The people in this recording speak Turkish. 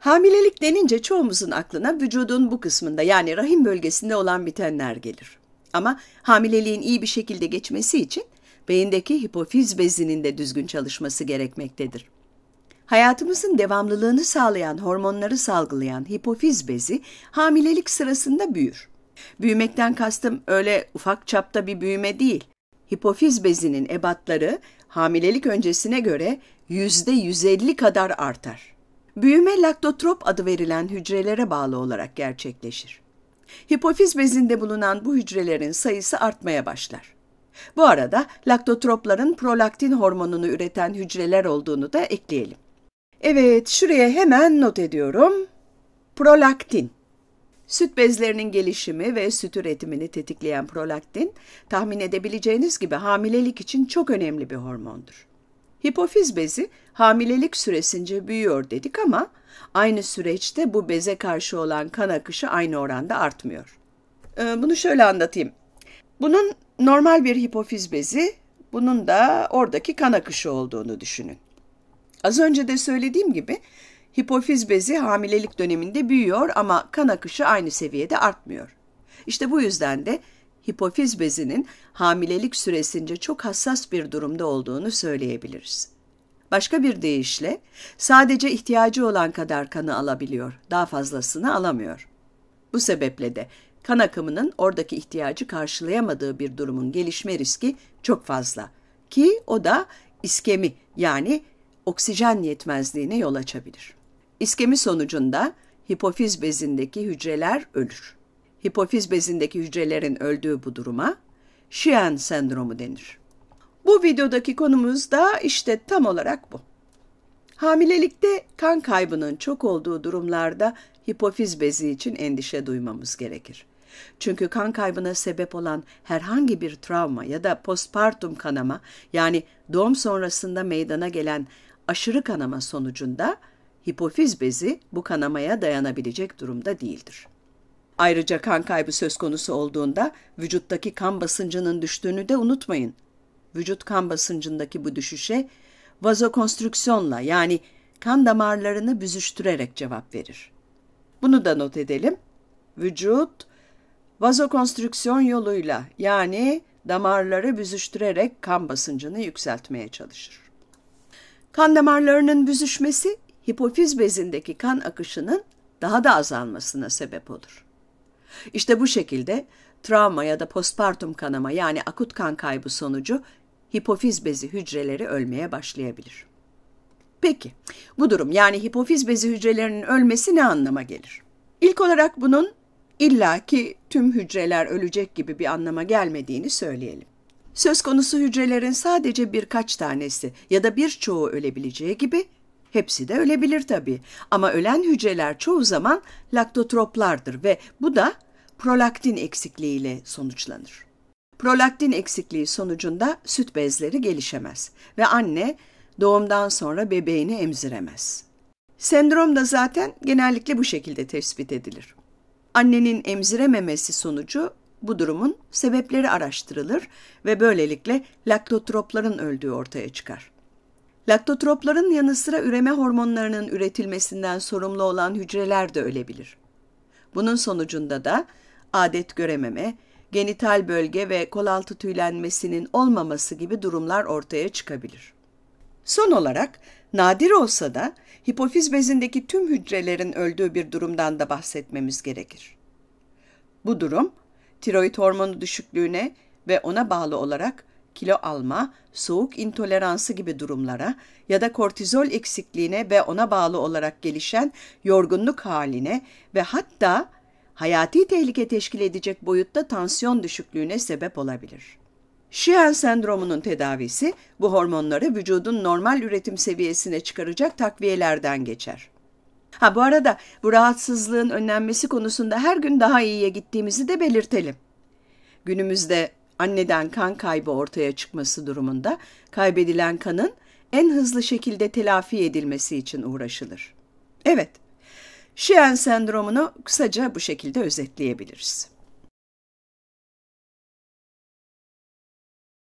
Hamilelik denince çoğumuzun aklına vücudun bu kısmında yani rahim bölgesinde olan bitenler gelir. Ama hamileliğin iyi bir şekilde geçmesi için beyindeki hipofiz bezinin de düzgün çalışması gerekmektedir. Hayatımızın devamlılığını sağlayan hormonları salgılayan hipofiz bezi hamilelik sırasında büyür. Büyümekten kastım öyle ufak çapta bir büyüme değil. Hipofiz bezinin ebatları hamilelik öncesine göre %150 kadar artar. Büyüme laktotrop adı verilen hücrelere bağlı olarak gerçekleşir. Hipofiz bezinde bulunan bu hücrelerin sayısı artmaya başlar. Bu arada laktotropların prolaktin hormonunu üreten hücreler olduğunu da ekleyelim. Evet, şuraya hemen not ediyorum. Prolaktin. Süt bezlerinin gelişimi ve süt üretimini tetikleyen prolaktin, tahmin edebileceğiniz gibi hamilelik için çok önemli bir hormondur. Hipofiz bezi hamilelik süresince büyüyor dedik ama aynı süreçte bu beze karşı olan kan akışı aynı oranda artmıyor. Ee, bunu şöyle anlatayım. Bunun normal bir hipofiz bezi, bunun da oradaki kan akışı olduğunu düşünün. Az önce de söylediğim gibi hipofiz bezi hamilelik döneminde büyüyor ama kan akışı aynı seviyede artmıyor. İşte bu yüzden de hipofiz bezinin hamilelik süresince çok hassas bir durumda olduğunu söyleyebiliriz. Başka bir deyişle sadece ihtiyacı olan kadar kanı alabiliyor, daha fazlasını alamıyor. Bu sebeple de kan akımının oradaki ihtiyacı karşılayamadığı bir durumun gelişme riski çok fazla ki o da iskemi yani oksijen yetmezliğine yol açabilir. İskemi sonucunda hipofiz bezindeki hücreler ölür hipofiz bezindeki hücrelerin öldüğü bu duruma Sheehan sendromu denir. Bu videodaki konumuz da işte tam olarak bu. Hamilelikte kan kaybının çok olduğu durumlarda hipofiz bezi için endişe duymamız gerekir. Çünkü kan kaybına sebep olan herhangi bir travma ya da postpartum kanama yani doğum sonrasında meydana gelen aşırı kanama sonucunda hipofiz bezi bu kanamaya dayanabilecek durumda değildir. Ayrıca kan kaybı söz konusu olduğunda vücuttaki kan basıncının düştüğünü de unutmayın. Vücut kan basıncındaki bu düşüşe vazokonstrüksiyonla yani kan damarlarını büzüştürerek cevap verir. Bunu da not edelim. Vücut vazokonstrüksiyon yoluyla yani damarları büzüştürerek kan basıncını yükseltmeye çalışır. Kan damarlarının büzüşmesi hipofiz bezindeki kan akışının daha da azalmasına sebep olur. İşte bu şekilde travma ya da postpartum kanama yani akut kan kaybı sonucu hipofiz bezi hücreleri ölmeye başlayabilir. Peki bu durum yani hipofiz bezi hücrelerinin ölmesi ne anlama gelir? İlk olarak bunun illa ki tüm hücreler ölecek gibi bir anlama gelmediğini söyleyelim. Söz konusu hücrelerin sadece birkaç tanesi ya da birçoğu ölebileceği gibi Hepsi de ölebilir tabii ama ölen hücreler çoğu zaman laktotroplardır ve bu da prolaktin eksikliğiyle sonuçlanır. Prolaktin eksikliği sonucunda süt bezleri gelişemez ve anne doğumdan sonra bebeğini emziremez. Sendrom da zaten genellikle bu şekilde tespit edilir. Annenin emzirememesi sonucu bu durumun sebepleri araştırılır ve böylelikle laktotropların öldüğü ortaya çıkar. Laktotropların yanı sıra üreme hormonlarının üretilmesinden sorumlu olan hücreler de ölebilir. Bunun sonucunda da adet görememe, genital bölge ve kol altı tüylenmesinin olmaması gibi durumlar ortaya çıkabilir. Son olarak nadir olsa da hipofiz bezindeki tüm hücrelerin öldüğü bir durumdan da bahsetmemiz gerekir. Bu durum tiroid hormonu düşüklüğüne ve ona bağlı olarak kilo alma, soğuk intoleransı gibi durumlara ya da kortizol eksikliğine ve ona bağlı olarak gelişen yorgunluk haline ve hatta hayati tehlike teşkil edecek boyutta tansiyon düşüklüğüne sebep olabilir. Şiyan sendromunun tedavisi bu hormonları vücudun normal üretim seviyesine çıkaracak takviyelerden geçer. Ha bu arada bu rahatsızlığın önlenmesi konusunda her gün daha iyiye gittiğimizi de belirtelim. Günümüzde anneden kan kaybı ortaya çıkması durumunda kaybedilen kanın en hızlı şekilde telafi edilmesi için uğraşılır. Evet, Sheehan sendromunu kısaca bu şekilde özetleyebiliriz.